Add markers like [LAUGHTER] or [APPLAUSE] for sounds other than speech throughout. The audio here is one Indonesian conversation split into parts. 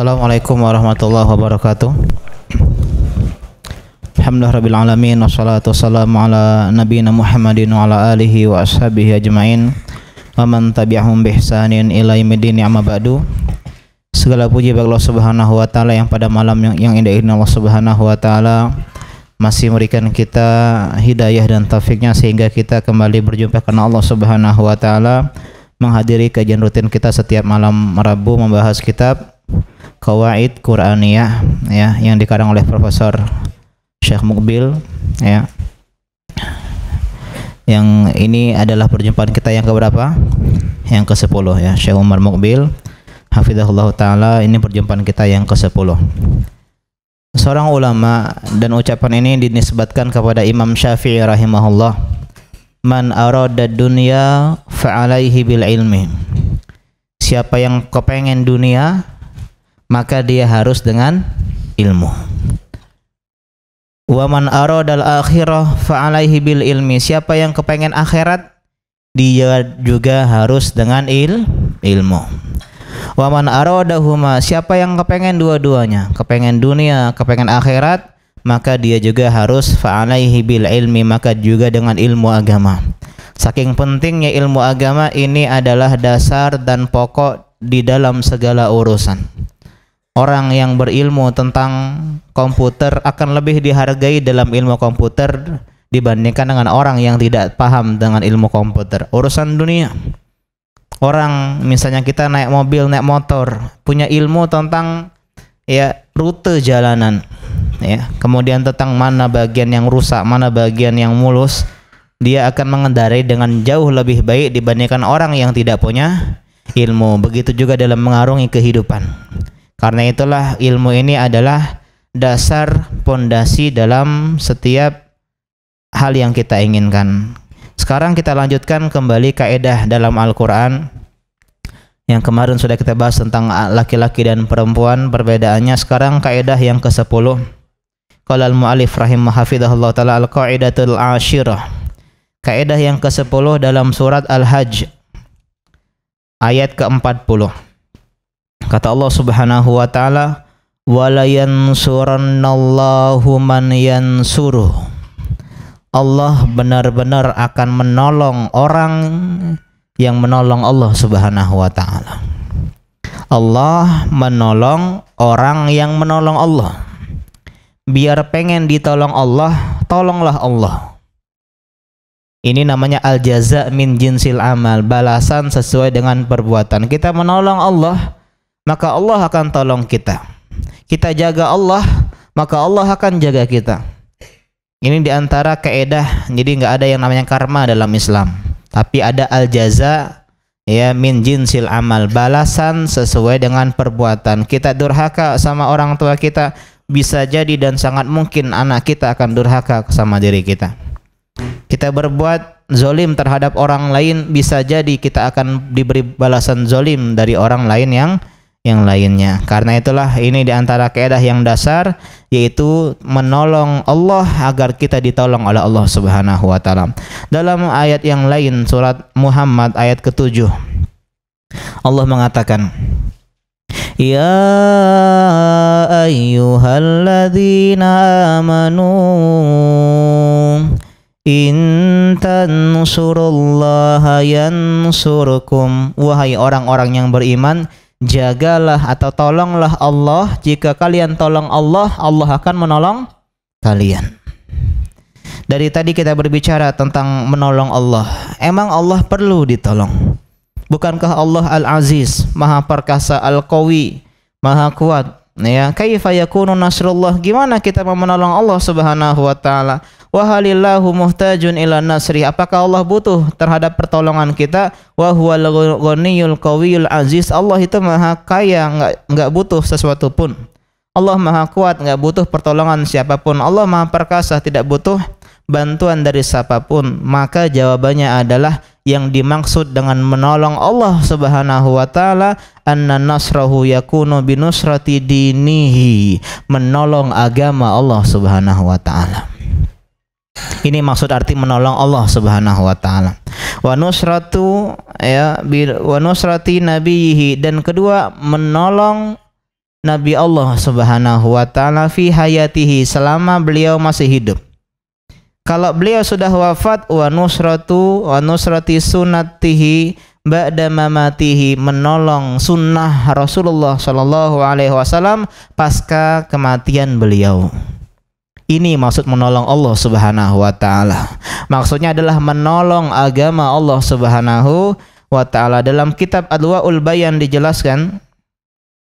Assalamualaikum warahmatullahi wabarakatuh. Alhamdulillah rabbil alamin wassalatu wassalamu ala nabiyina Muhammadin wa ala alihi wa ashabihi ajmain wa man tabi'ahum bi ihsanin ila yaumiddin ya amma ba'du. Segala puji bagi Allah Subhanahu wa taala yang pada malam yang, yang indah ini Allah Subhanahu wa taala masih memberikan kita hidayah dan taufiknya sehingga kita kembali berjumpa karena Allah Subhanahu wa taala menghadiri kajian rutin kita setiap malam Rabu membahas kitab Kawaid Quraniyah ya yang dikarang oleh Profesor Syekh Mukbil ya. Yang ini adalah perjumpaan kita yang keberapa? Yang ke-10 ya, Syekh Umar Mukbil Hafizahullah Ta'ala ini perjumpaan kita yang ke-10 Seorang ulama dan ucapan ini dinisbatkan kepada Imam Syafi'i rahimahullah Man arada dunia fa'alaihi bil ilmi Siapa yang kepengen dunia maka dia harus dengan ilmu. Wa man aradal akhirah fa'alaihi bil ilmi. Siapa yang kepengen akhirat dia juga harus dengan il ilmu. Wa man aradahuma. Siapa yang kepengen dua-duanya, kepengen dunia, kepengen akhirat, maka dia juga harus fa'alaihi bil ilmi, maka juga dengan ilmu agama. Saking pentingnya ilmu agama ini adalah dasar dan pokok di dalam segala urusan orang yang berilmu tentang komputer akan lebih dihargai dalam ilmu komputer dibandingkan dengan orang yang tidak paham dengan ilmu komputer. Urusan dunia. Orang misalnya kita naik mobil, naik motor, punya ilmu tentang ya rute jalanan ya. Kemudian tentang mana bagian yang rusak, mana bagian yang mulus, dia akan mengendarai dengan jauh lebih baik dibandingkan orang yang tidak punya ilmu. Begitu juga dalam mengarungi kehidupan. Karena itulah ilmu ini adalah dasar pondasi dalam setiap hal yang kita inginkan. Sekarang kita lanjutkan kembali kaidah dalam Al-Quran yang kemarin sudah kita bahas tentang laki-laki dan perempuan perbedaannya. Sekarang kaidah yang ke-10. Qala al-mu'alif rahimahufidhahullah ta'ala al-qa'idatul ashirah. kaidah yang ke-10 dalam surat Al-Hajj ayat ke-40. Kata Allah Subhanahu wa taala, "Wala yansurannallahu man yansuruh." Allah benar-benar akan menolong orang yang menolong Allah Subhanahu wa taala. Allah menolong orang yang menolong Allah. Biar pengen ditolong Allah, tolonglah Allah. Ini namanya al jaza min jinsil amal, balasan sesuai dengan perbuatan. Kita menolong Allah, maka Allah akan tolong kita. Kita jaga Allah, maka Allah akan jaga kita. Ini diantara keedah, jadi nggak ada yang namanya karma dalam Islam. Tapi ada al-jaza ya min jinsil amal, balasan sesuai dengan perbuatan. Kita durhaka sama orang tua kita, bisa jadi dan sangat mungkin anak kita akan durhaka sama diri kita. Kita berbuat zolim terhadap orang lain bisa jadi kita akan diberi balasan zolim dari orang lain yang yang lainnya. Karena itulah ini di antara keedah yang dasar yaitu menolong Allah agar kita ditolong oleh Allah Subhanahu wa taala. Dalam ayat yang lain surat Muhammad ayat ke-7 Allah mengatakan Ya ayyuhalladzina amanu In tansurullaha yansurkum Wahai orang-orang yang beriman jagalah atau tolonglah Allah jika kalian tolong Allah Allah akan menolong kalian dari tadi kita berbicara tentang menolong Allah emang Allah perlu ditolong bukankah Allah al-aziz maha perkasa al kawi maha kuat ya kaifa yakunu nasrullah gimana kita mau menolong Allah subhanahu wa taala Wahalillahu muhtajun ila nasri. Apakah Allah butuh terhadap pertolongan kita? Wahwal ghaniyul qawiyul aziz. Allah itu maha kaya, enggak enggak butuh sesuatu pun. Allah maha kuat, enggak butuh pertolongan siapapun. Allah maha perkasa, tidak butuh bantuan dari siapapun. Maka jawabannya adalah yang dimaksud dengan menolong Allah Subhanahu wa taala anna nasrahu yakunu binusrati dinihi menolong agama Allah Subhanahu wa taala ini maksud arti menolong Allah Subhanahu wa taala. Wa nusratu ya bil, wa nusrati nabiyhi dan kedua menolong Nabi Allah Subhanahu wa taala fi hayatihi selama beliau masih hidup. Kalau beliau sudah wafat wa nusratu wa nusrati sunnatihi ba'da mamatihi menolong sunnah Rasulullah sallallahu alaihi wasallam pasca kematian beliau. Ini maksud menolong Allah Subhanahu wa taala. Maksudnya adalah menolong agama Allah Subhanahu wa taala. Dalam kitab Adwaul Bayan dijelaskan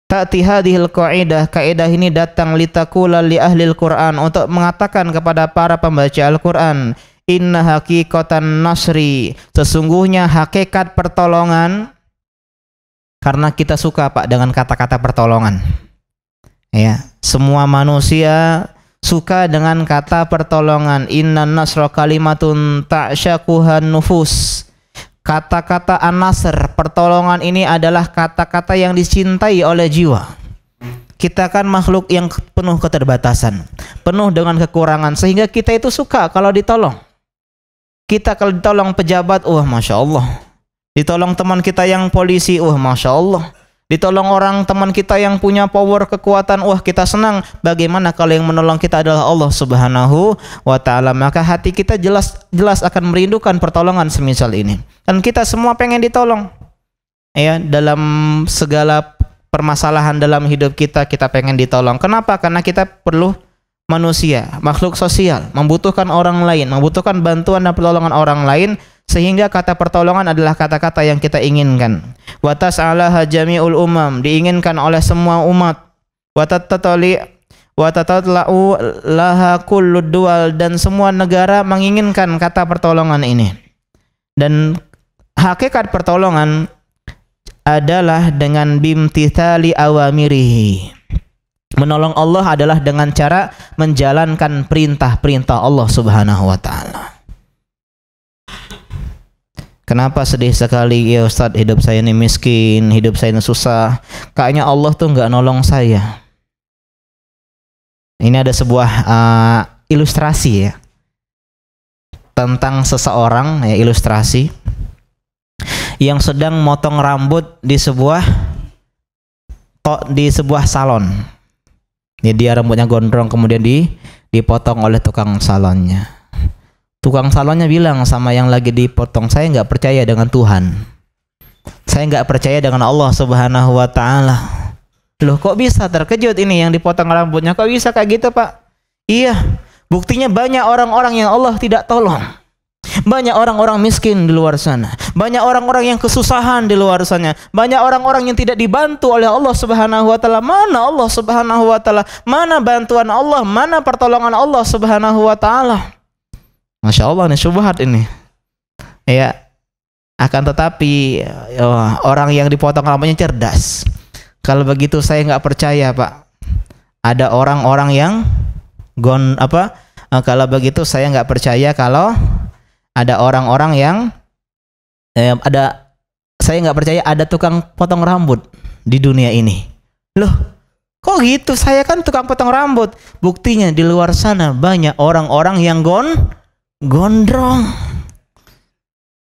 Ta'ti hadhil qa'idah, kaidah ini datang litakula li ahli Al-Qur'an untuk mengatakan kepada para pembaca Al-Qur'an, inna hakikatan nasri, sesungguhnya hakikat pertolongan karena kita suka Pak dengan kata-kata pertolongan. Ya, semua manusia suka dengan kata pertolongan inna nasra kalimatun ta'syakuhan nufus kata-kata anasr pertolongan ini adalah kata-kata yang dicintai oleh jiwa kita kan makhluk yang penuh keterbatasan penuh dengan kekurangan sehingga kita itu suka kalau ditolong kita kalau ditolong pejabat wah masya Allah ditolong teman kita yang polisi wah masya Allah Ditolong orang teman kita yang punya power kekuatan, wah kita senang. Bagaimana kalau yang menolong kita adalah Allah Subhanahu wa taala? Maka hati kita jelas jelas akan merindukan pertolongan semisal ini. Dan kita semua pengen ditolong. Ya, dalam segala permasalahan dalam hidup kita kita pengen ditolong. Kenapa? Karena kita perlu manusia, makhluk sosial, membutuhkan orang lain, membutuhkan bantuan dan pertolongan orang lain sehingga kata pertolongan adalah kata-kata yang kita inginkan. Watas Allah jami'ul umam, diinginkan oleh semua umat. Watat tatali wa laha dan semua negara menginginkan kata pertolongan ini. Dan hakikat pertolongan adalah dengan bimtithali awamirihi. Menolong Allah adalah dengan cara menjalankan perintah-perintah Allah Subhanahu wa taala. Kenapa sedih sekali ya Ustadz hidup saya ini miskin, hidup saya ini susah. Kayaknya Allah tuh nggak nolong saya. Ini ada sebuah uh, ilustrasi ya tentang seseorang ya ilustrasi yang sedang motong rambut di sebuah di sebuah salon. Ini dia rambutnya gondrong kemudian di dipotong oleh tukang salonnya. Tukang salonnya bilang sama yang lagi dipotong, saya nggak percaya dengan Tuhan. Saya nggak percaya dengan Allah Subhanahu Wa Taala. Loh kok bisa terkejut ini yang dipotong rambutnya? Kok bisa kayak gitu pak? Iya, buktinya banyak orang-orang yang Allah tidak tolong. Banyak orang-orang miskin di luar sana. Banyak orang-orang yang kesusahan di luar sana. Banyak orang-orang yang tidak dibantu oleh Allah Subhanahu wa taala. Mana Allah Subhanahu wa taala? Mana bantuan Allah? Mana pertolongan Allah Subhanahu wa taala? Masya Allah nih subhat ini. Ya, akan tetapi oh, orang yang dipotong rambutnya cerdas. Kalau begitu saya nggak percaya pak. Ada orang-orang yang gon apa? E, kalau begitu saya nggak percaya kalau ada orang-orang yang eh, ada saya nggak percaya ada tukang potong rambut di dunia ini. Loh, kok gitu? Saya kan tukang potong rambut. Buktinya di luar sana banyak orang-orang yang gon gondrong.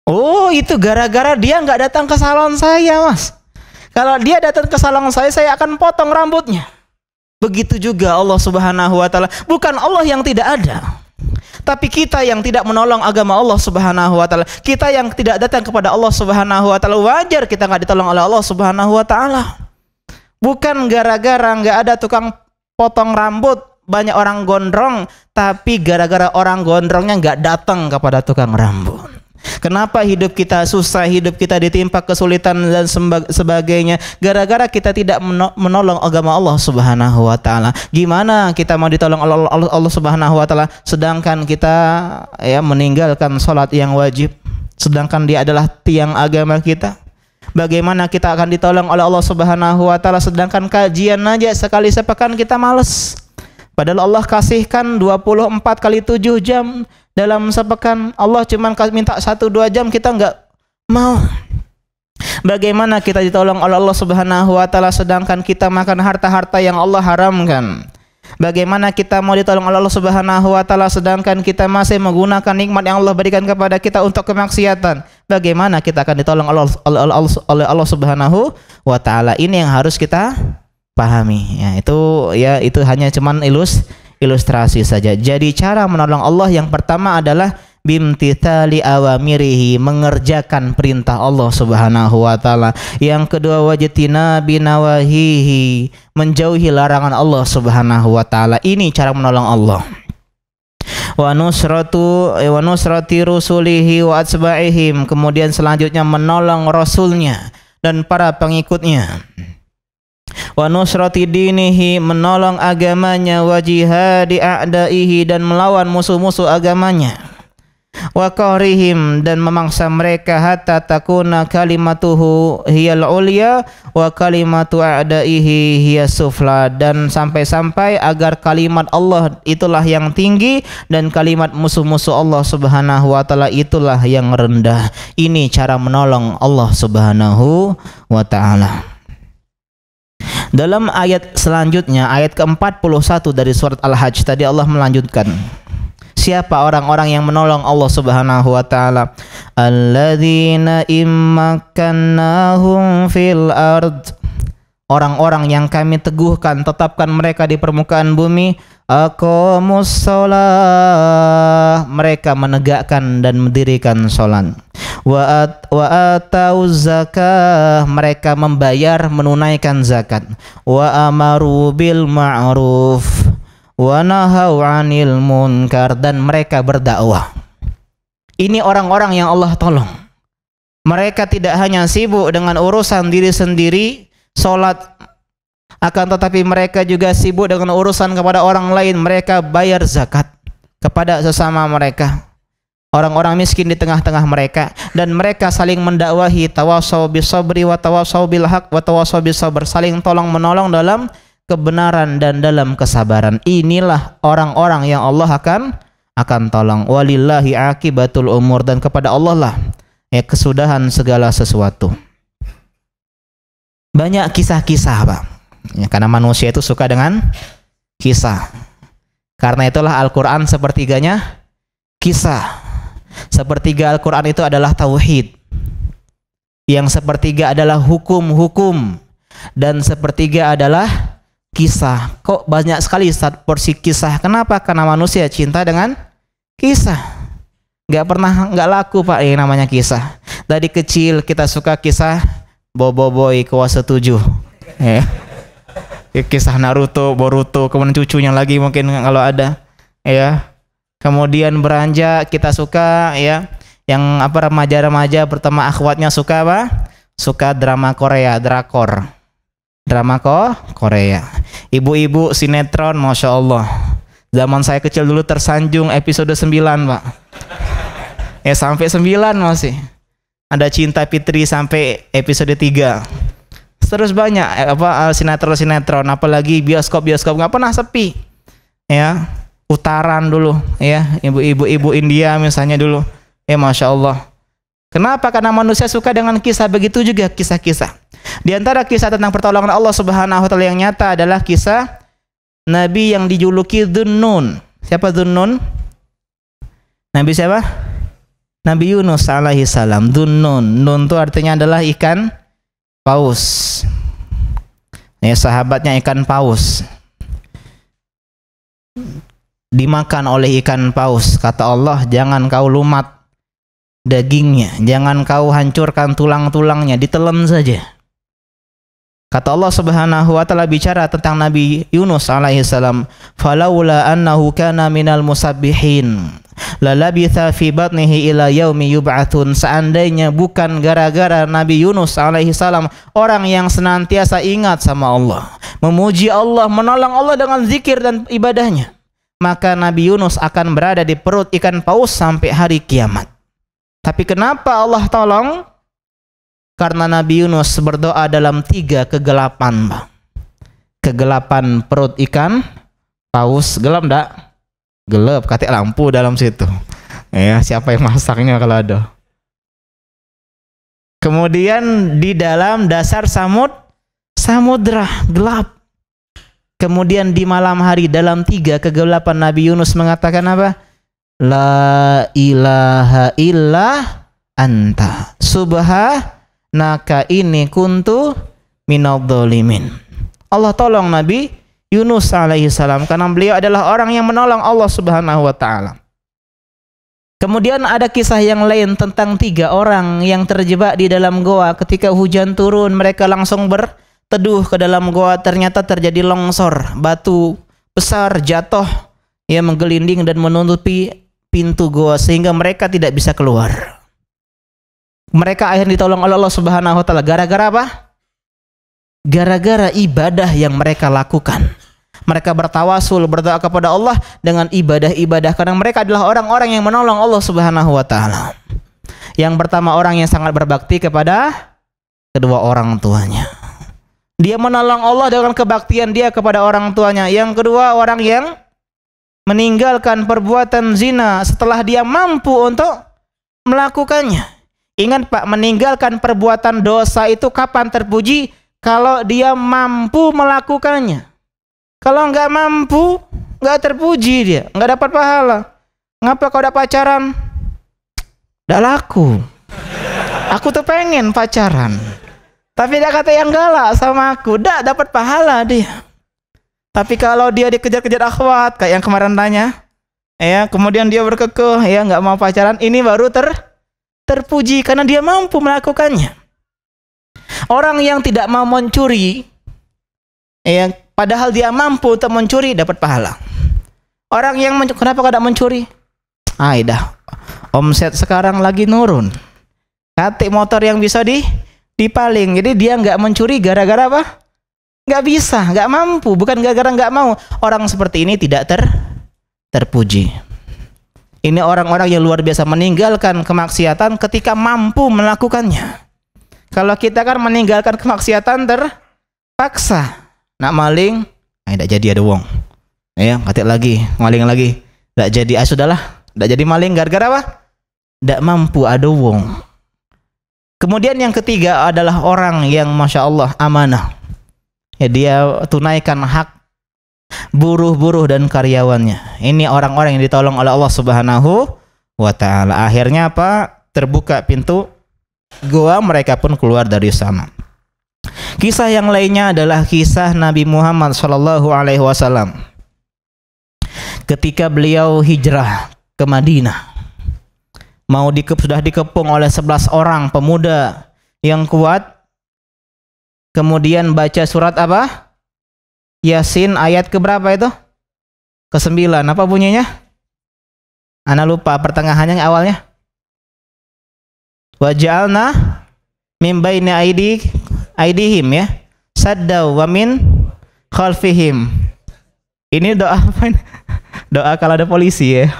Oh, itu gara-gara dia nggak datang ke salon saya, Mas. Kalau dia datang ke salon saya, saya akan potong rambutnya. Begitu juga Allah Subhanahu wa taala. Bukan Allah yang tidak ada. Tapi kita yang tidak menolong agama Allah Subhanahu wa taala, kita yang tidak datang kepada Allah Subhanahu wa taala, wajar kita nggak ditolong oleh Allah Subhanahu wa taala. Bukan gara-gara nggak ada tukang potong rambut banyak orang gondrong tapi gara-gara orang gondrongnya nggak datang kepada tukang rambut Kenapa hidup kita susah, hidup kita ditimpa kesulitan dan sebagainya? Gara-gara kita tidak menolong agama Allah Subhanahu wa taala. Gimana kita mau ditolong Allah, Allah, Subhanahu wa taala sedangkan kita ya meninggalkan sholat yang wajib, sedangkan dia adalah tiang agama kita? Bagaimana kita akan ditolong oleh Allah Subhanahu wa taala sedangkan kajian aja sekali sepekan kita males. Padahal Allah kasihkan 24 kali 7 jam dalam sepekan. Allah cuma minta 1-2 jam kita nggak mau. Bagaimana kita ditolong oleh Allah Subhanahu wa taala sedangkan kita makan harta-harta yang Allah haramkan? Bagaimana kita mau ditolong oleh Allah Subhanahu wa taala sedangkan kita masih menggunakan nikmat yang Allah berikan kepada kita untuk kemaksiatan? Bagaimana kita akan ditolong oleh Allah, oleh Allah, oleh Allah Subhanahu wa taala? Ini yang harus kita pahami ya itu ya itu hanya cuman ilus ilustrasi saja jadi cara menolong Allah yang pertama adalah bimtithali awamirihi mengerjakan perintah Allah Subhanahu wa taala yang kedua wajitina binawahihi menjauhi larangan Allah Subhanahu wa taala ini cara menolong Allah wa nusratu eh, wa nusrati rusulihi wa atsba'ihim kemudian selanjutnya menolong rasulnya dan para pengikutnya wa nusrati dinihi menolong agamanya wa jihadi a'daihi dan melawan musuh-musuh agamanya wa qahrihim dan memangsa mereka hatta takuna kalimatuhu hiyal ulya wa kalimatu a'daihi hiya sufla dan sampai-sampai agar kalimat Allah itulah yang tinggi dan kalimat musuh-musuh Allah Subhanahu wa taala itulah yang rendah ini cara menolong Allah Subhanahu wa taala dalam ayat selanjutnya, ayat ke-41 dari surat Al-Hajj tadi Allah melanjutkan siapa orang-orang yang menolong Allah Subhanahu wa taala alladzina immakannahum fil ard orang-orang yang kami teguhkan tetapkan mereka di permukaan bumi aqamus mereka menegakkan dan mendirikan salat wa at, wa atau zakah mereka membayar menunaikan zakat wa amaru bil ma'ruf wa nahau 'anil munkar dan mereka berdakwah ini orang-orang yang Allah tolong mereka tidak hanya sibuk dengan urusan diri sendiri salat akan tetapi mereka juga sibuk dengan urusan kepada orang lain mereka bayar zakat kepada sesama mereka orang-orang miskin di tengah-tengah mereka dan mereka saling mendakwahi tawasau bisabri wa tawasau bil haq wa tawasau bisabr saling tolong menolong dalam kebenaran dan dalam kesabaran inilah orang-orang yang Allah akan akan tolong walillahi akibatul umur dan kepada Allah lah ya kesudahan segala sesuatu banyak kisah-kisah Pak ya, karena manusia itu suka dengan kisah karena itulah Al-Quran sepertiganya kisah Sepertiga Al-Quran itu adalah tauhid. Yang sepertiga adalah hukum-hukum. Dan sepertiga adalah kisah. Kok banyak sekali saat porsi kisah? Kenapa? Karena manusia cinta dengan kisah. Gak pernah, gak laku Pak yang namanya kisah. Dari kecil kita suka kisah Boboiboy Kuasa Tujuh. Ya. Kisah Naruto, Boruto, kemudian cucunya lagi mungkin kalau ada. Ya, kemudian beranjak kita suka ya yang apa remaja-remaja pertama akhwatnya suka apa suka drama Korea drakor drama kok Korea ibu-ibu sinetron masya Allah zaman saya kecil dulu tersanjung episode 9 pak ya sampai 9 masih ada cinta Fitri sampai episode 3 terus banyak eh, apa eh, sinetron sinetron apalagi bioskop bioskop nggak pernah sepi ya utaran dulu ya ibu-ibu ibu India misalnya dulu ya masya Allah kenapa karena manusia suka dengan kisah begitu juga kisah-kisah di antara kisah tentang pertolongan Allah Subhanahu wa taala yang nyata adalah kisah Nabi yang dijuluki Dunnun siapa Dunnun Nabi siapa Nabi Yunus alaihi salam Dunnun Nun itu artinya adalah ikan paus ya sahabatnya ikan paus dimakan oleh ikan paus. Kata Allah, jangan kau lumat dagingnya, jangan kau hancurkan tulang-tulangnya, ditelan saja. Kata Allah Subhanahu wa taala bicara tentang Nabi Yunus alaihi salam, "Falaula annahu kana minal musabbihin." Lalabitha fi batnihi ila yaumi yub'atun. Seandainya bukan gara-gara Nabi Yunus alaihi salam orang yang senantiasa ingat sama Allah, memuji Allah, menolong Allah dengan zikir dan ibadahnya maka Nabi Yunus akan berada di perut ikan paus sampai hari kiamat. Tapi kenapa Allah tolong? Karena Nabi Yunus berdoa dalam tiga kegelapan, Bang. Kegelapan perut ikan paus, gelap ndak? Gelap, katanya lampu dalam situ. Ya, siapa yang masaknya kalau ada? Kemudian di dalam dasar samud samudra gelap Kemudian di malam hari dalam tiga kegelapan Nabi Yunus mengatakan apa? La ilaha illa anta subhanaka ini kuntu minadzalimin. Allah tolong Nabi Yunus alaihi salam karena beliau adalah orang yang menolong Allah Subhanahu wa taala. Kemudian ada kisah yang lain tentang tiga orang yang terjebak di dalam goa ketika hujan turun mereka langsung ber teduh ke dalam goa ternyata terjadi longsor, batu besar jatuh ya menggelinding dan menutupi pintu goa sehingga mereka tidak bisa keluar. Mereka akhirnya ditolong oleh Allah Subhanahu wa taala gara-gara apa? Gara-gara ibadah yang mereka lakukan. Mereka bertawasul, berdoa kepada Allah dengan ibadah-ibadah karena mereka adalah orang-orang yang menolong Allah Subhanahu wa taala. Yang pertama orang yang sangat berbakti kepada kedua orang tuanya. Dia menolong Allah dengan kebaktian dia kepada orang tuanya. Yang kedua, orang yang meninggalkan perbuatan zina setelah dia mampu untuk melakukannya. Ingat Pak, meninggalkan perbuatan dosa itu kapan terpuji? Kalau dia mampu melakukannya. Kalau nggak mampu, nggak terpuji dia, nggak dapat pahala. Ngapa kau ada pacaran? Nggak laku. Aku tuh pengen pacaran tapi dia kata yang galak sama aku, dak dapat pahala dia. Tapi kalau dia dikejar-kejar akhwat kayak yang kemarin tanya, ya kemudian dia berkekeh, ya nggak mau pacaran, ini baru ter terpuji karena dia mampu melakukannya. Orang yang tidak mau mencuri, ya padahal dia mampu untuk mencuri dapat pahala. Orang yang mencuri, kenapa kada mencuri? Aidah, omset sekarang lagi nurun. Katik motor yang bisa di di paling, Jadi dia nggak mencuri gara-gara apa? Nggak bisa, nggak mampu. Bukan gara-gara nggak mau. Orang seperti ini tidak ter terpuji. Ini orang-orang yang luar biasa meninggalkan kemaksiatan ketika mampu melakukannya. Kalau kita kan meninggalkan kemaksiatan terpaksa. Nak maling, nah, tidak jadi ada wong. Ya, katik lagi, maling lagi. Tidak jadi, ah sudahlah. Tidak jadi maling gara-gara apa? Tidak mampu ada wong. Kemudian yang ketiga adalah orang yang masya Allah amanah. Ya dia tunaikan hak buruh-buruh dan karyawannya. Ini orang-orang yang ditolong oleh Allah Subhanahu wa taala. Akhirnya apa? Terbuka pintu gua mereka pun keluar dari sana. Kisah yang lainnya adalah kisah Nabi Muhammad saw alaihi wasallam. Ketika beliau hijrah ke Madinah mau dikep sudah dikepung oleh 11 orang pemuda yang kuat kemudian baca surat apa Yasin ayat ke berapa itu ke sembilan apa bunyinya Ana lupa pertengahannya awalnya wajalna min baini aidi aidihim ya saddaw wa min khalfihim ini doa apa ini? [LAUGHS] doa kalau ada polisi ya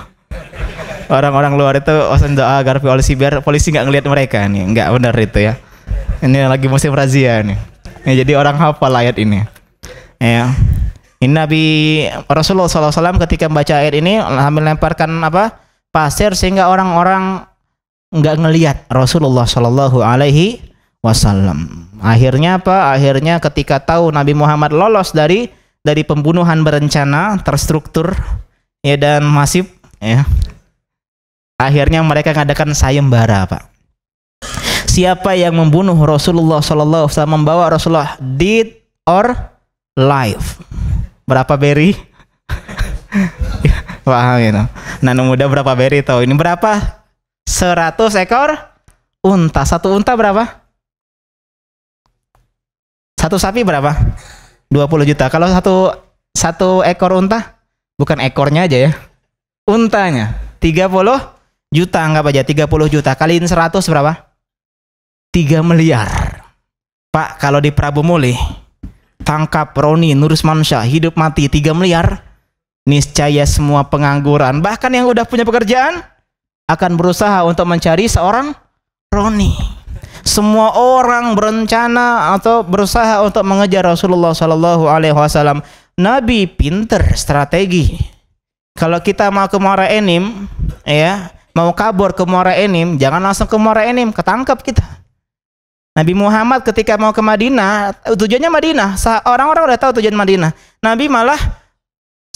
orang-orang luar itu osen oh, doa agar polisi biar polisi nggak ngelihat mereka nih nggak benar itu ya ini lagi musim razia nih ya, jadi orang hafal ayat ini ya ini Nabi Rasulullah SAW ketika membaca ayat ini sambil lemparkan apa pasir sehingga orang-orang nggak ngelihat Rasulullah Shallallahu Alaihi Wasallam. Akhirnya apa? Akhirnya ketika tahu Nabi Muhammad lolos dari dari pembunuhan berencana terstruktur ya dan masif ya Akhirnya mereka mengadakan sayembara, Pak. Siapa yang membunuh Rasulullah Shallallahu alaihi wasallam membawa Rasulullah dead or live? Berapa beri? [LAUGHS] Wah, ya. You Nah, muda berapa beri tahu? Ini berapa? 100 ekor unta. Satu unta berapa? Satu sapi berapa? 20 juta. Kalau satu satu ekor unta bukan ekornya aja ya. Untanya 30 juta anggap aja 30 juta kaliin 100 berapa? 3 miliar. Pak, kalau di Prabu Muli tangkap Roni Nurus Nurusmansyah hidup mati 3 miliar, niscaya semua pengangguran bahkan yang udah punya pekerjaan akan berusaha untuk mencari seorang Roni. Semua orang berencana atau berusaha untuk mengejar Rasulullah Shallallahu Alaihi Wasallam. Nabi pinter strategi. Kalau kita mau ke Muara Enim, ya mau kabur ke Muara Enim, jangan langsung ke Muara Enim, ketangkap kita. Nabi Muhammad ketika mau ke Madinah, tujuannya Madinah. Orang-orang udah tahu tujuan Madinah. Nabi malah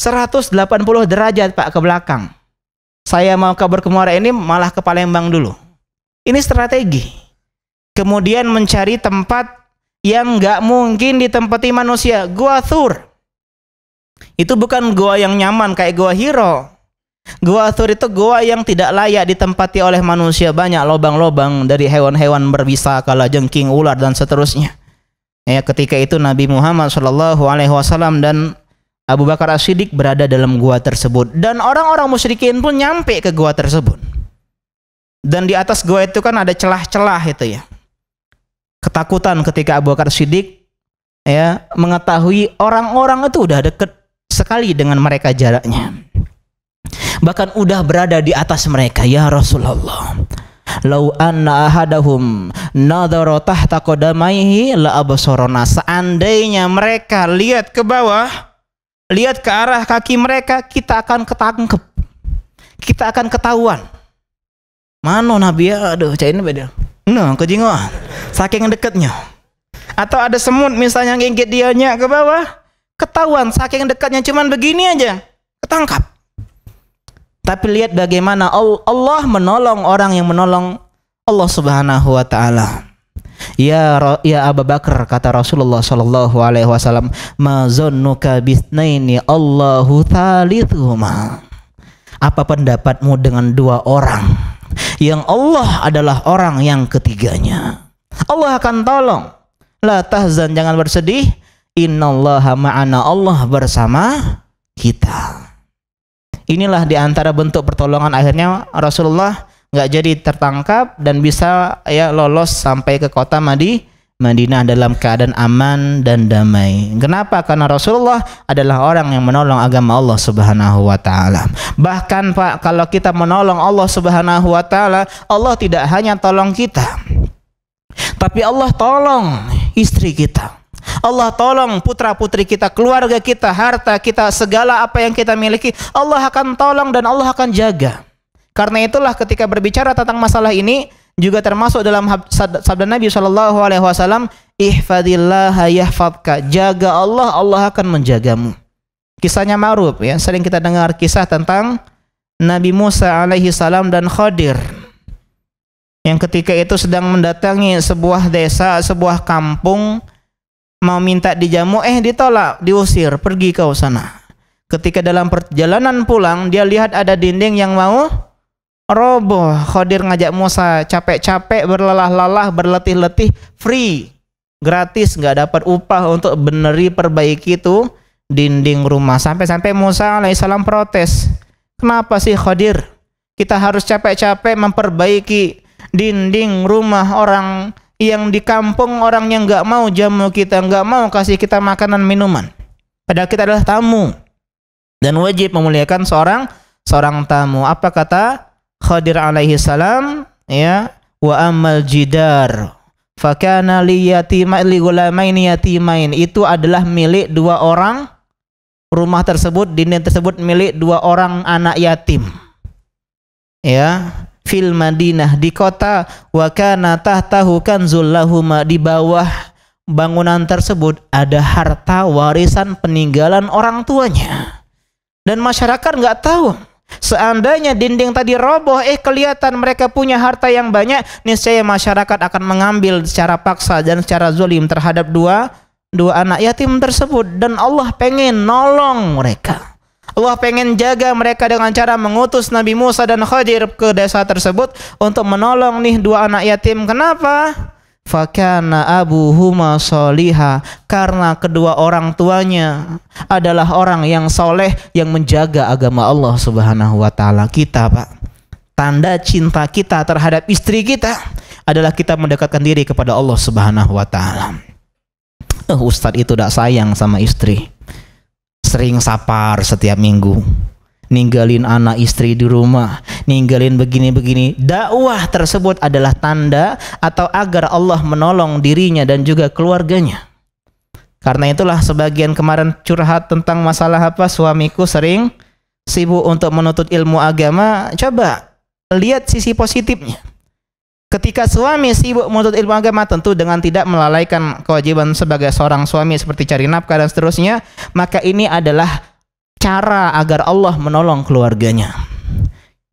180 derajat Pak ke belakang. Saya mau kabur ke Muara Enim, malah ke Palembang dulu. Ini strategi. Kemudian mencari tempat yang nggak mungkin ditempati manusia. Gua Thur. Itu bukan gua yang nyaman kayak gua Hiro Gua Thur itu gua yang tidak layak ditempati oleh manusia. Banyak lobang-lobang dari hewan-hewan berbisa, kala jengking, ular dan seterusnya. Ya, ketika itu Nabi Muhammad Shallallahu Alaihi Wasallam dan Abu Bakar As-Siddiq berada dalam gua tersebut dan orang-orang musyrikin pun nyampe ke gua tersebut. Dan di atas gua itu kan ada celah-celah itu ya. Ketakutan ketika Abu Bakar siddiq ya mengetahui orang-orang itu udah deket sekali dengan mereka jaraknya bahkan udah berada di atas mereka ya Rasulullah Lau anna ahadahum nadhara tahta qadamaihi la absarana Seandainya mereka lihat ke bawah, lihat ke arah kaki mereka, kita akan ketangkep. Kita akan ketahuan. Mana Nabi ya, aduh, cah ini beda. No, kejingoan. Saking dekatnya. Atau ada semut misalnya yang gigit dianya ke bawah, ketahuan saking dekatnya cuman begini aja, ketangkap. Tapi lihat bagaimana Allah menolong orang yang menolong Allah Subhanahu wa taala. Ya ya Abu Bakar kata Rasulullah sallallahu alaihi wasallam, "Ma zannuka bisnaini Allahu thalithuhuma." Apa pendapatmu dengan dua orang? Yang Allah adalah orang yang ketiganya. Allah akan tolong. La tahzan jangan bersedih. Innallaha ma'ana Allah bersama kita. Inilah di antara bentuk pertolongan akhirnya Rasulullah nggak jadi tertangkap dan bisa ya lolos sampai ke kota Madi Madinah dalam keadaan aman dan damai. Kenapa? Karena Rasulullah adalah orang yang menolong agama Allah Subhanahu wa taala. Bahkan Pak, kalau kita menolong Allah Subhanahu wa taala, Allah tidak hanya tolong kita. Tapi Allah tolong istri kita. Allah tolong putra-putri kita, keluarga kita, harta kita, segala apa yang kita miliki, Allah akan tolong dan Allah akan jaga. Karena itulah ketika berbicara tentang masalah ini juga termasuk dalam sabda Nabi SAW, alaihi wasallam, yahfadka." Jaga Allah, Allah akan menjagamu. Kisahnya ma'ruf ya, sering kita dengar kisah tentang Nabi Musa alaihi salam dan Khadir yang ketika itu sedang mendatangi sebuah desa, sebuah kampung mau minta dijamu eh ditolak, diusir, pergi kau sana. Ketika dalam perjalanan pulang dia lihat ada dinding yang mau roboh. Khadir ngajak Musa capek-capek berlelah-lelah berletih-letih free gratis nggak dapat upah untuk beneri perbaiki itu dinding rumah sampai-sampai Musa alaihissalam protes kenapa sih Khadir kita harus capek-capek memperbaiki dinding rumah orang yang di kampung orang yang nggak mau jamu kita, nggak mau kasih kita makanan minuman. Padahal kita adalah tamu dan wajib memuliakan seorang seorang tamu. Apa kata Khadir alaihi salam? Ya, wa amal jidar fakana li yatima li gulamain itu adalah milik dua orang rumah tersebut dinding tersebut milik dua orang anak yatim ya fil Madinah di kota wa kana tahtahu kanzul di bawah bangunan tersebut ada harta warisan peninggalan orang tuanya. Dan masyarakat nggak tahu. Seandainya dinding tadi roboh, eh kelihatan mereka punya harta yang banyak, niscaya masyarakat akan mengambil secara paksa dan secara zulim terhadap dua dua anak yatim tersebut dan Allah pengen nolong mereka. Allah pengen jaga mereka dengan cara mengutus Nabi Musa dan Khadir ke desa tersebut untuk menolong nih dua anak yatim. Kenapa? Fakana Huma soliha karena kedua orang tuanya adalah orang yang soleh yang menjaga agama Allah Subhanahu wa taala kita, Pak. Tanda cinta kita terhadap istri kita adalah kita mendekatkan diri kepada Allah Subhanahu wa taala. Uh, Ustadz itu tidak sayang sama istri sering sapar setiap minggu ninggalin anak istri di rumah, ninggalin begini-begini. Dakwah tersebut adalah tanda atau agar Allah menolong dirinya dan juga keluarganya. Karena itulah sebagian kemarin curhat tentang masalah apa suamiku sering sibuk untuk menuntut ilmu agama. Coba lihat sisi positifnya. Ketika suami sibuk menuntut ilmu agama tentu dengan tidak melalaikan kewajiban sebagai seorang suami seperti cari nafkah dan seterusnya, maka ini adalah cara agar Allah menolong keluarganya.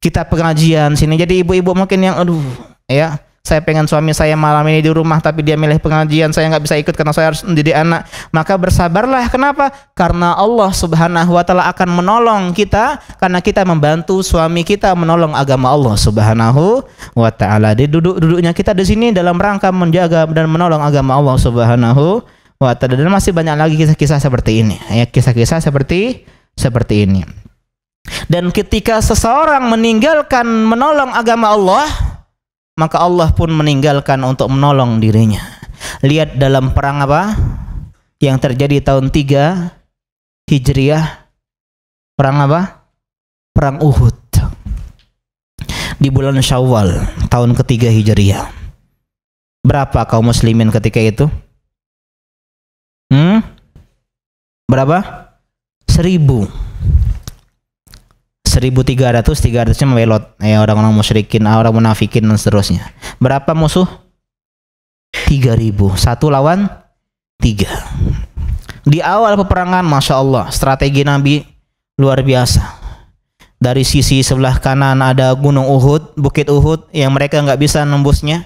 Kita pengajian sini. Jadi ibu-ibu mungkin yang aduh, ya saya pengen suami saya malam ini di rumah tapi dia milih pengajian saya nggak bisa ikut karena saya harus menjadi anak maka bersabarlah kenapa karena Allah subhanahu wa taala akan menolong kita karena kita membantu suami kita menolong agama Allah subhanahu wa taala di duduk duduknya kita di sini dalam rangka menjaga dan menolong agama Allah subhanahu wa taala dan masih banyak lagi kisah-kisah seperti ini ya kisah-kisah seperti seperti ini dan ketika seseorang meninggalkan menolong agama Allah maka Allah pun meninggalkan untuk menolong dirinya. Lihat dalam perang apa? Yang terjadi tahun 3 Hijriah. Perang apa? Perang Uhud. Di bulan Syawal, tahun ketiga Hijriah. Berapa kaum muslimin ketika itu? Hmm? Berapa? Seribu. 1300 300-nya melot ya orang-orang musyrikin, ah, orang munafikin dan seterusnya. Berapa musuh? 3000. Satu lawan tiga. Di awal peperangan Masya Allah strategi Nabi luar biasa. Dari sisi sebelah kanan ada Gunung Uhud, Bukit Uhud yang mereka nggak bisa nembusnya.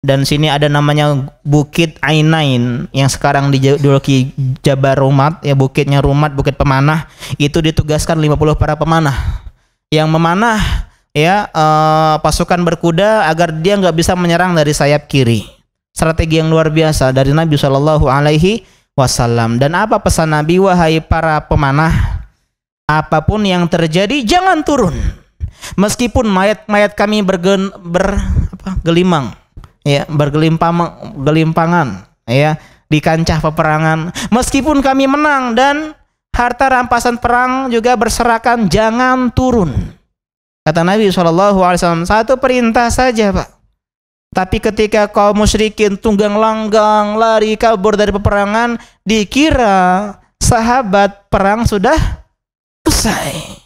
Dan sini ada namanya Bukit Ainain yang sekarang dijuluki Jabar Rumat, ya bukitnya Rumat, bukit pemanah. Itu ditugaskan 50 para pemanah yang memanah ya uh, pasukan berkuda agar dia nggak bisa menyerang dari sayap kiri. Strategi yang luar biasa dari Nabi Shallallahu Alaihi Wasallam. Dan apa pesan Nabi wahai para pemanah? Apapun yang terjadi jangan turun. Meskipun mayat-mayat kami bergen, ber apa, gelimang, ya bergelimpang gelimpangan, ya di kancah peperangan. Meskipun kami menang dan harta rampasan perang juga berserakan jangan turun. Kata Nabi SAW, satu perintah saja Pak. Tapi ketika kaum musyrikin tunggang langgang lari kabur dari peperangan, dikira sahabat perang sudah selesai.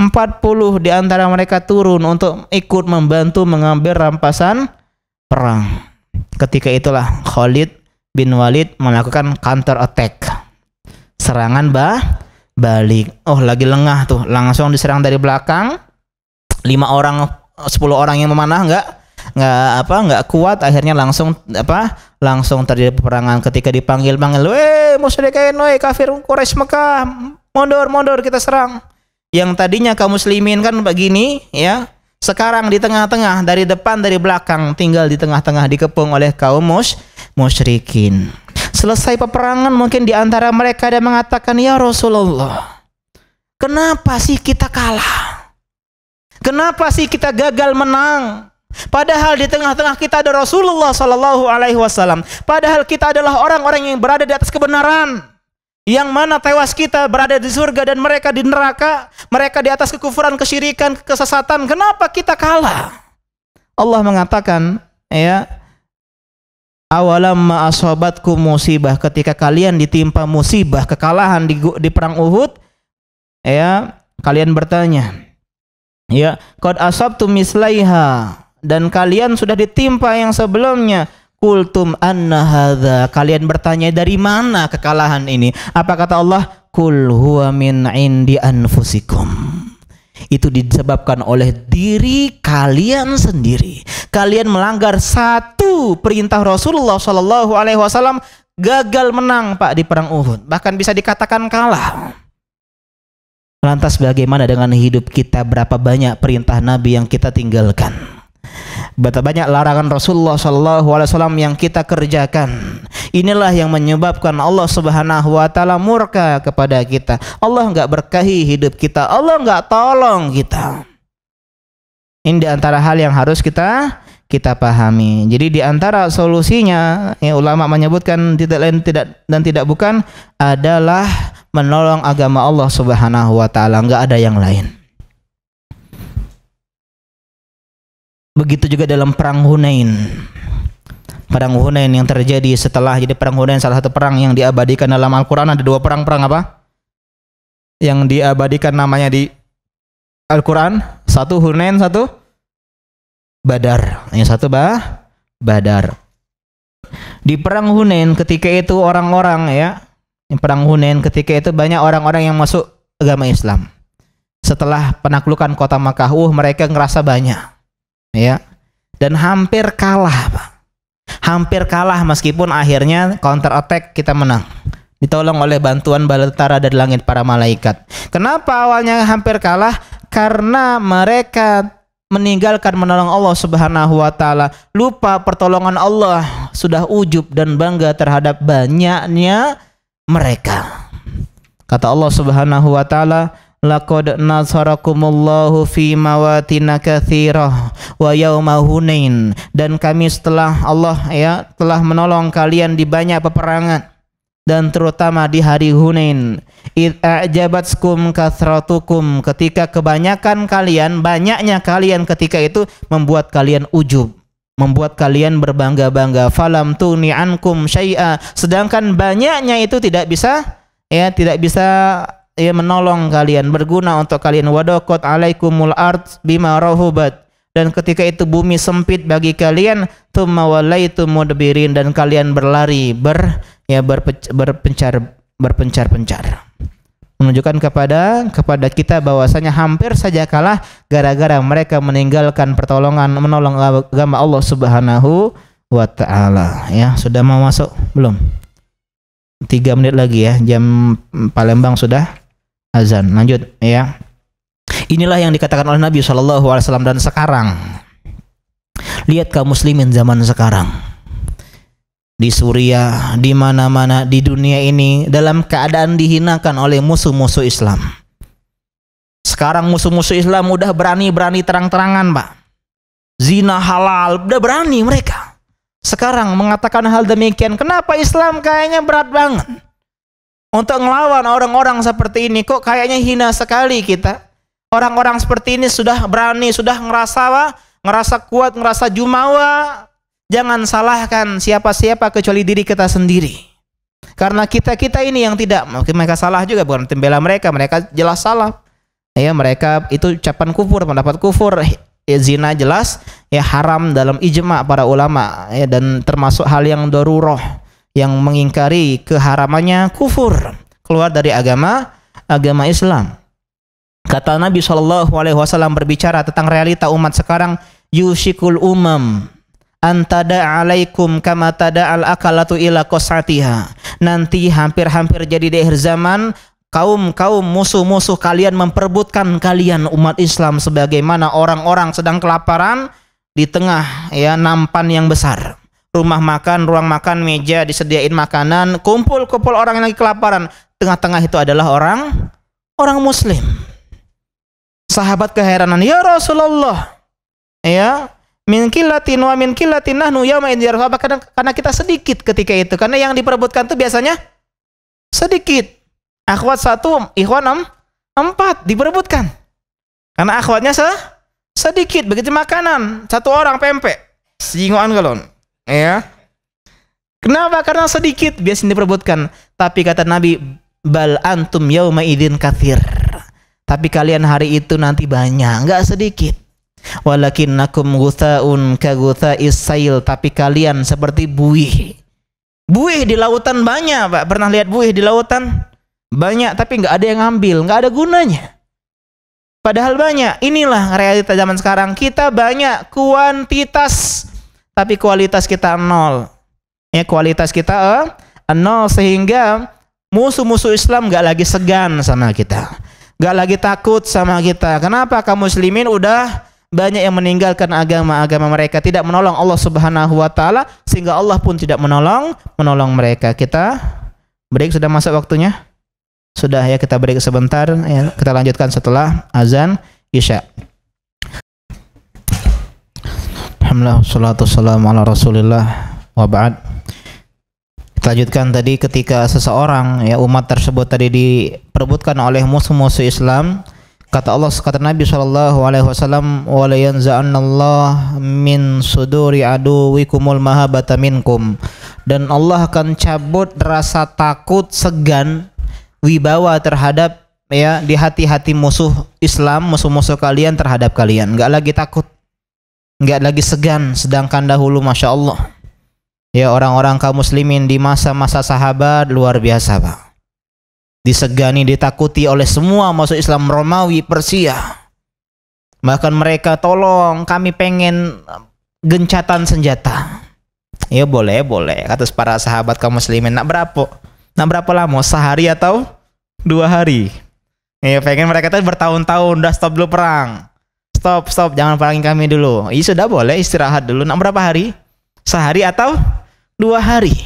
40 di antara mereka turun untuk ikut membantu mengambil rampasan perang. Ketika itulah Khalid bin Walid melakukan counter attack serangan bah balik. Oh, lagi lengah tuh, langsung diserang dari belakang. Lima orang, sepuluh orang yang memanah nggak nggak apa nggak kuat akhirnya langsung apa langsung terjadi peperangan ketika dipanggil panggil weh musyrikin weh kafir Quraisy Mekah mondor mondor kita serang yang tadinya kaum muslimin kan begini ya sekarang di tengah-tengah dari depan dari belakang tinggal di tengah-tengah dikepung oleh kaum mus musyrikin Selesai peperangan mungkin di antara mereka ada mengatakan, "Ya Rasulullah, kenapa sih kita kalah? Kenapa sih kita gagal menang?" Padahal di tengah-tengah kita ada Rasulullah Shallallahu Alaihi Wasallam. Padahal kita adalah orang-orang yang berada di atas kebenaran. Yang mana tewas kita berada di surga dan mereka di neraka, mereka di atas kekufuran, kesyirikan, kesesatan. Kenapa kita kalah? Allah mengatakan, ya, awalamma asobatku musibah ketika kalian ditimpa musibah kekalahan di, di perang Uhud ya kalian bertanya ya qad asabtum mislaiha dan kalian sudah ditimpa yang sebelumnya kultum anna hadza kalian bertanya dari mana kekalahan ini apa kata Allah kul huwa min indi anfusikum itu disebabkan oleh diri kalian sendiri. Kalian melanggar satu perintah Rasulullah Shallallahu Alaihi Wasallam gagal menang pak di perang Uhud, bahkan bisa dikatakan kalah. Lantas bagaimana dengan hidup kita? Berapa banyak perintah Nabi yang kita tinggalkan? betapa banyak larangan Rasulullah Shallallahu Alaihi Wasallam yang kita kerjakan. Inilah yang menyebabkan Allah Subhanahu Wa Taala murka kepada kita. Allah nggak berkahi hidup kita. Allah nggak tolong kita. Ini di antara hal yang harus kita kita pahami. Jadi di antara solusinya ya ulama menyebutkan tidak lain tidak dan tidak bukan adalah menolong agama Allah Subhanahu wa taala, enggak ada yang lain. Begitu juga dalam perang Hunain. Perang Hunain yang terjadi setelah jadi perang Hunain salah satu perang yang diabadikan dalam Al-Qur'an ada dua perang-perang apa? Yang diabadikan namanya di Al-Qur'an, satu Hunain, satu Badar. Yang satu bah Badar. Di perang Hunain ketika itu orang-orang ya, di perang Hunain ketika itu banyak orang-orang yang masuk agama Islam. Setelah penaklukan kota Makkah, uh, mereka ngerasa banyak ya dan hampir kalah Pak. hampir kalah meskipun akhirnya counter attack kita menang ditolong oleh bantuan bala dari langit para malaikat kenapa awalnya hampir kalah karena mereka meninggalkan menolong Allah Subhanahu wa taala lupa pertolongan Allah sudah ujub dan bangga terhadap banyaknya mereka kata Allah Subhanahu wa taala Laqad nasarakumullahu fi mawatina kathirah wa yauma hunain dan kami setelah Allah ya telah menolong kalian di banyak peperangan dan terutama di hari Hunain id ajabatskum kathratukum ketika kebanyakan kalian banyaknya kalian ketika itu membuat kalian ujub membuat kalian berbangga-bangga falam tuni ankum syai'a sedangkan banyaknya itu tidak bisa ya tidak bisa ya menolong kalian, berguna untuk kalian. Wadokot alaikumul ard bima rahubat Dan ketika itu bumi sempit bagi kalian, thumma walaitum mudbirin dan kalian berlari, ber ya berpencar berpencar-pencar. Menunjukkan kepada kepada kita bahwasanya hampir saja kalah gara-gara mereka meninggalkan pertolongan menolong agama Allah Subhanahu wa taala ya sudah mau masuk belum tiga menit lagi ya jam Palembang sudah azan. Lanjut ya. Inilah yang dikatakan oleh Nabi Shallallahu Alaihi Wasallam dan sekarang lihat kaum muslimin zaman sekarang di Suriah, di mana-mana di dunia ini dalam keadaan dihinakan oleh musuh-musuh Islam. Sekarang musuh-musuh Islam udah berani-berani terang-terangan, Pak. Zina halal, udah berani mereka. Sekarang mengatakan hal demikian, kenapa Islam kayaknya berat banget? untuk ngelawan orang-orang seperti ini kok kayaknya hina sekali kita. Orang-orang seperti ini sudah berani, sudah ngerasa wah ngerasa kuat, ngerasa jumawa. Jangan salahkan siapa-siapa kecuali diri kita sendiri. Karena kita-kita ini yang tidak, mungkin mereka salah juga bukan tembela mereka, mereka jelas salah. Ya, mereka itu ucapan kufur, pendapat kufur, ya, zina jelas ya haram dalam ijma para ulama ya, dan termasuk hal yang doruroh yang mengingkari keharamannya kufur keluar dari agama agama Islam. Kata Nabi Shallallahu Alaihi Wasallam berbicara tentang realita umat sekarang yushikul umam antada alaikum kama tada al akalatu ila kosatiha. Nanti hampir-hampir jadi di akhir zaman kaum-kaum musuh-musuh kalian memperbutkan kalian umat Islam sebagaimana orang-orang sedang kelaparan di tengah ya nampan yang besar rumah makan, ruang makan, meja, disediain makanan, kumpul-kumpul orang yang lagi kelaparan. Tengah-tengah itu adalah orang orang muslim. Sahabat keheranan, "Ya Rasulullah, ya, min killatin wa min killatin nahnu yauma idzar." Karena, karena kita sedikit ketika itu. Karena yang diperebutkan itu biasanya sedikit. Akhwat satu, ikhwan enam, empat diperebutkan. Karena akhwatnya se sedikit. Begitu makanan, satu orang pempek. Singoan galon. Ya. Kenapa? Karena sedikit biasanya diperebutkan. Tapi kata Nabi, bal antum yauma idin kathir. Tapi kalian hari itu nanti banyak, nggak sedikit. Walakin Walakinnakum un kaguta isail. Tapi kalian seperti buih. Buih di lautan banyak, Pak. Pernah lihat buih di lautan? Banyak, tapi nggak ada yang ngambil, nggak ada gunanya. Padahal banyak. Inilah realita zaman sekarang. Kita banyak kuantitas tapi kualitas kita nol. Ya, kualitas kita eh, nol sehingga musuh-musuh Islam gak lagi segan sama kita. Gak lagi takut sama kita. Kenapa? Kaum muslimin udah banyak yang meninggalkan agama-agama mereka tidak menolong Allah Subhanahu wa taala sehingga Allah pun tidak menolong menolong mereka. Kita break sudah masuk waktunya? Sudah ya kita break sebentar ya. Kita lanjutkan setelah azan Isya. Alhamdulillah, salatu salam ala rasulillah wa ba'd Kita lanjutkan tadi ketika seseorang ya umat tersebut tadi diperbutkan oleh musuh-musuh Islam Kata Allah, kata Nabi SAW Alaihi Wasallam, "Walayanzaanallah min suduri aduwikumul mahabata minkum." Dan Allah akan cabut rasa takut, segan, wibawa terhadap ya di hati-hati musuh Islam, musuh-musuh kalian terhadap kalian. Gak lagi takut nggak lagi segan sedangkan dahulu masya Allah ya orang-orang kaum muslimin di masa-masa sahabat luar biasa pak disegani ditakuti oleh semua masuk Islam Romawi Persia bahkan mereka tolong kami pengen eh, gencatan senjata ya boleh boleh kata para sahabat kaum muslimin nak berapa nak berapa lama sehari atau dua hari ya pengen mereka tuh bertahun-tahun udah stop dulu perang stop, stop, jangan paling kami dulu. Iya sudah boleh istirahat dulu. Nah, berapa hari? Sehari atau dua hari.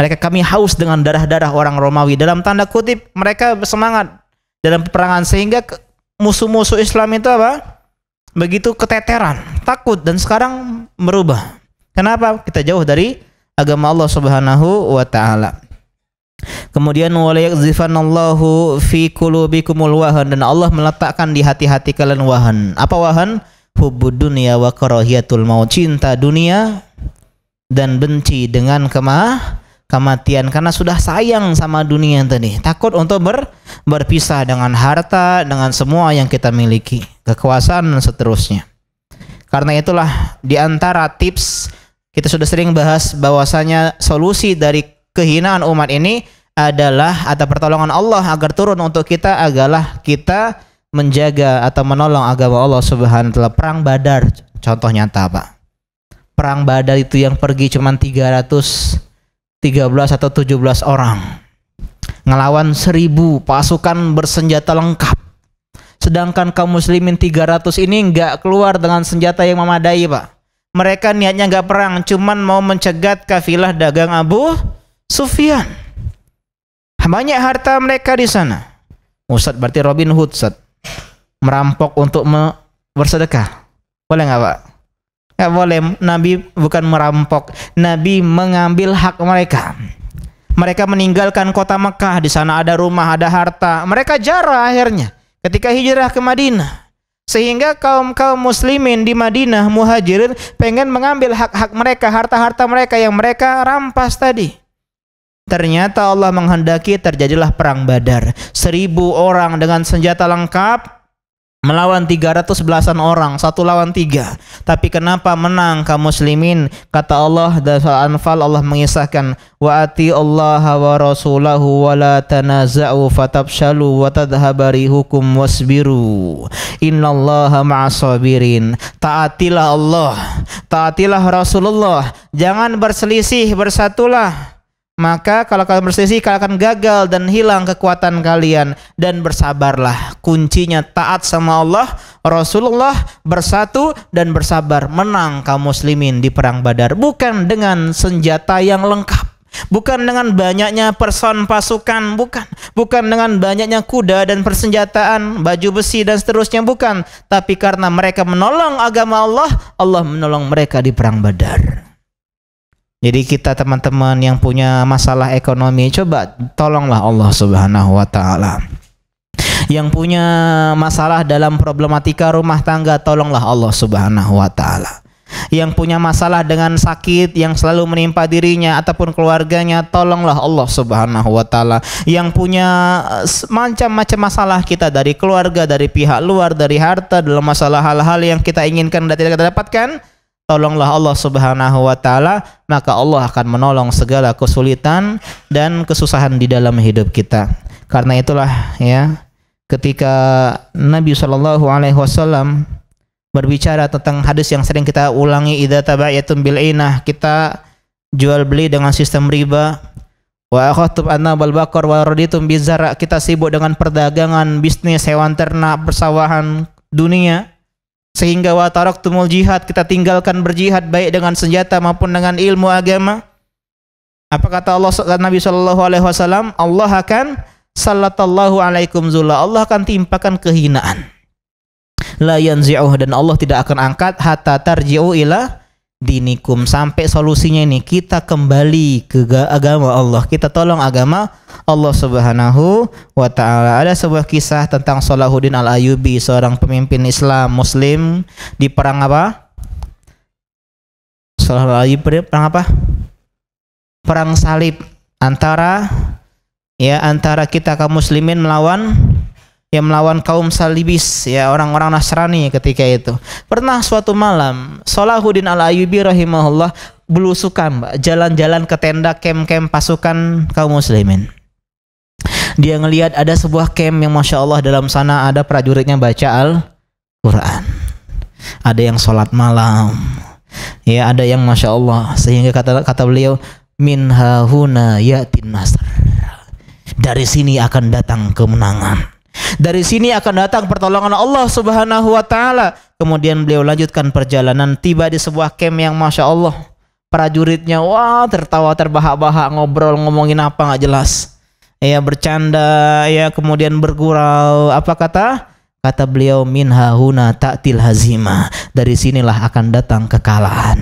Mereka kami haus dengan darah-darah orang Romawi. Dalam tanda kutip, mereka bersemangat dalam peperangan sehingga musuh-musuh Islam itu apa? Begitu keteteran, takut dan sekarang merubah. Kenapa? Kita jauh dari agama Allah Subhanahu wa taala. Kemudian walayakzifanallahu fi kumul wahan dan Allah meletakkan di hati-hati kalian wahan. Apa wahan? Hubud dunia wa karahiyatul maut. Cinta dunia dan benci dengan kemah kematian karena sudah sayang sama dunia tadi. Takut untuk ber, berpisah dengan harta, dengan semua yang kita miliki, kekuasaan dan seterusnya. Karena itulah di antara tips kita sudah sering bahas bahwasanya solusi dari kehinaan umat ini adalah atau pertolongan Allah agar turun untuk kita adalah kita menjaga atau menolong agama Allah Subhanahu taala. Perang Badar contoh nyata, Pak. Perang Badar itu yang pergi cuma 13 atau 17 orang. Ngelawan seribu pasukan bersenjata lengkap. Sedangkan kaum muslimin 300 ini nggak keluar dengan senjata yang memadai, Pak. Mereka niatnya nggak perang, cuman mau mencegat kafilah dagang Abu Sufyan. Banyak harta mereka di sana. Ustaz berarti Robin Hood, Ustaz. Merampok untuk me bersedekah. Boleh nggak Pak? Nggak boleh. Nabi bukan merampok. Nabi mengambil hak mereka. Mereka meninggalkan kota Mekah. Di sana ada rumah, ada harta. Mereka jarah akhirnya. Ketika hijrah ke Madinah. Sehingga kaum-kaum muslimin di Madinah, muhajirin, pengen mengambil hak-hak mereka, harta-harta mereka yang mereka rampas tadi. Ternyata Allah menghendaki terjadilah perang Badar. Seribu orang dengan senjata lengkap melawan tiga ratus belasan orang, satu lawan tiga. Tapi kenapa menang kaum muslimin? Kata Allah dalam Anfal Allah mengisahkan wa ati Allah wa rasulahu wa la tanaza'u fatabshalu wa tadhabari hukum wasbiru. Innallaha Allah ma'asabirin. Taatilah Allah, taatilah Rasulullah. Jangan berselisih, bersatulah maka kalau kalian berselisih, kalian akan gagal dan hilang kekuatan kalian. Dan bersabarlah. Kuncinya taat sama Allah, Rasulullah bersatu dan bersabar. Menang kaum muslimin di perang badar. Bukan dengan senjata yang lengkap. Bukan dengan banyaknya person pasukan, bukan. Bukan dengan banyaknya kuda dan persenjataan, baju besi dan seterusnya, bukan. Tapi karena mereka menolong agama Allah, Allah menolong mereka di perang badar. Jadi kita teman-teman yang punya masalah ekonomi coba tolonglah Allah Subhanahu wa taala. Yang punya masalah dalam problematika rumah tangga tolonglah Allah Subhanahu wa taala. Yang punya masalah dengan sakit yang selalu menimpa dirinya ataupun keluarganya tolonglah Allah Subhanahu wa taala. Yang punya eh, macam-macam masalah kita dari keluarga, dari pihak luar, dari harta dalam masalah hal-hal yang kita inginkan dan tidak kita dapatkan tolonglah Allah Subhanahu wa taala, maka Allah akan menolong segala kesulitan dan kesusahan di dalam hidup kita. Karena itulah ya, ketika Nabi Shallallahu alaihi wasallam berbicara tentang hadis yang sering kita ulangi idza tabayatum bil inah, kita jual beli dengan sistem riba. Wa khutub anna bal bakar wa raditum bizara, kita sibuk dengan perdagangan, bisnis, hewan ternak, persawahan, dunia sehingga wa taraktumul jihad, kita tinggalkan berjihad baik dengan senjata maupun dengan ilmu agama. Apa kata Allah Nabi sallallahu alaihi wasallam? Allah akan sallallahu alaikum zula. Allah akan timpakan kehinaan. La yanzi'uh dan Allah tidak akan angkat hatta tarji'u ila dinikum sampai solusinya ini kita kembali ke agama Allah. Kita tolong agama Allah Subhanahu wa taala. Ada sebuah kisah tentang Salahuddin Al-Ayyubi, seorang pemimpin Islam muslim di perang apa? Salahuddin Al-Ayyubi perang apa? Perang salib antara ya antara kita kaum muslimin melawan yang melawan kaum salibis ya orang-orang Nasrani ketika itu. Pernah suatu malam Salahuddin Al-Ayyubi rahimahullah belusukan jalan-jalan ke tenda kem-kem pasukan kaum muslimin dia ngelihat ada sebuah camp yang masya Allah dalam sana ada prajuritnya baca Al Quran ada yang sholat malam ya ada yang masya Allah sehingga kata kata beliau min hahuna yatin nasr dari sini akan datang kemenangan dari sini akan datang pertolongan Allah Subhanahu wa taala. Kemudian beliau lanjutkan perjalanan tiba di sebuah camp yang Masya Allah. Prajuritnya wah tertawa terbahak-bahak ngobrol ngomongin apa nggak jelas ya bercanda ya kemudian bergurau apa kata kata beliau min huna taktil hazimah dari sinilah akan datang kekalahan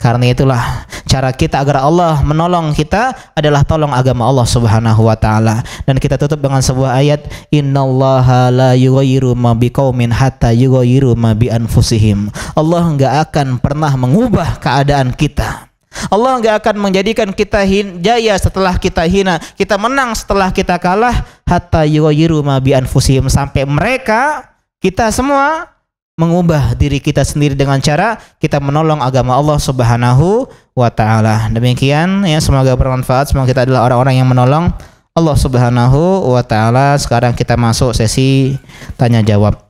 karena itulah cara kita agar Allah menolong kita adalah tolong agama Allah Subhanahu wa taala. Dan kita tutup dengan sebuah ayat innallaha la yughayyiru ma biqaumin hatta yughayyiru ma bi anfusihim. Allah enggak akan pernah mengubah keadaan kita Allah nggak akan menjadikan kita hin, jaya setelah kita hina, kita menang setelah kita kalah. Hatta yuwayiru mabi anfusim sampai mereka kita semua mengubah diri kita sendiri dengan cara kita menolong agama Allah Subhanahu wa taala. Demikian ya semoga bermanfaat. Semoga kita adalah orang-orang yang menolong Allah Subhanahu wa taala. Sekarang kita masuk sesi tanya jawab.